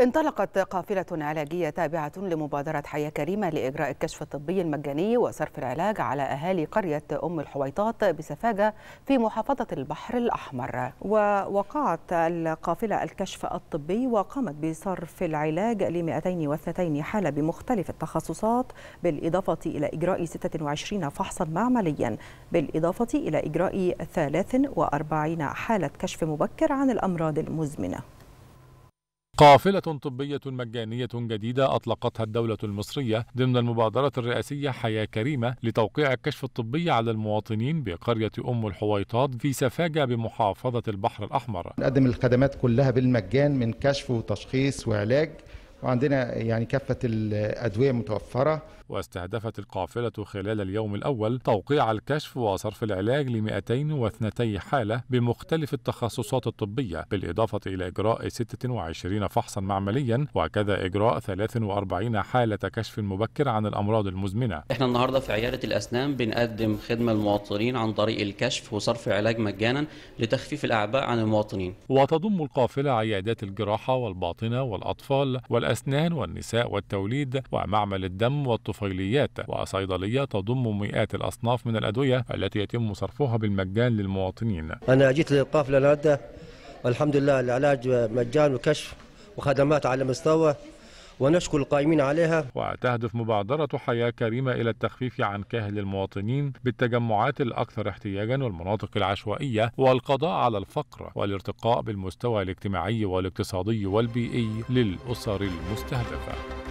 انطلقت قافلة علاجية تابعة لمبادرة حياة كريمة لإجراء الكشف الطبي المجاني وصرف العلاج على أهالي قرية أم الحويطات بسفاجة في محافظة البحر الأحمر ووقعت القافلة الكشف الطبي وقامت بصرف العلاج ل 202 حالة بمختلف التخصصات بالإضافة إلى إجراء 26 فحصا معمليا بالإضافة إلى إجراء 43 حالة كشف مبكر عن الأمراض المزمنة قافلة طبية مجانية جديدة أطلقتها الدولة المصرية ضمن المبادرة الرئاسية حياة كريمة لتوقيع الكشف الطبي على المواطنين بقرية أم الحويطات في سفاجة بمحافظة البحر الأحمر. نقدم الخدمات كلها بالمجان من كشف وتشخيص وعلاج وعندنا يعني كافة الأدوية متوفرة واستهدفت القافلة خلال اليوم الأول توقيع الكشف وصرف العلاج ل 202 حالة بمختلف التخصصات الطبية بالإضافة إلى إجراء 26 فحصا معمليا وكذا إجراء 43 حالة كشف مبكر عن الأمراض المزمنة إحنا النهاردة في عيادة الأسنان بنقدم خدمة للمواطنين عن طريق الكشف وصرف علاج مجانا لتخفيف الأعباء عن المواطنين وتضم القافلة عيادات الجراحة والباطنة والأطفال وال والأسنان والنساء والتوليد ومعمل الدم والطفيليات وصيدلية تضم مئات الأصناف من الأدوية التي يتم صرفها بالمجان للمواطنين أنا جيت للقافلة نادة الحمد لله العلاج مجان وكشف وخدمات على مستوى ونشكر القائمين عليها وتهدف مبادرة حياة كريمة إلى التخفيف عن كاهل المواطنين بالتجمعات الأكثر احتياجا والمناطق العشوائية والقضاء على الفقر والارتقاء بالمستوى الاجتماعي والاقتصادي والبيئي للأسر المستهدفة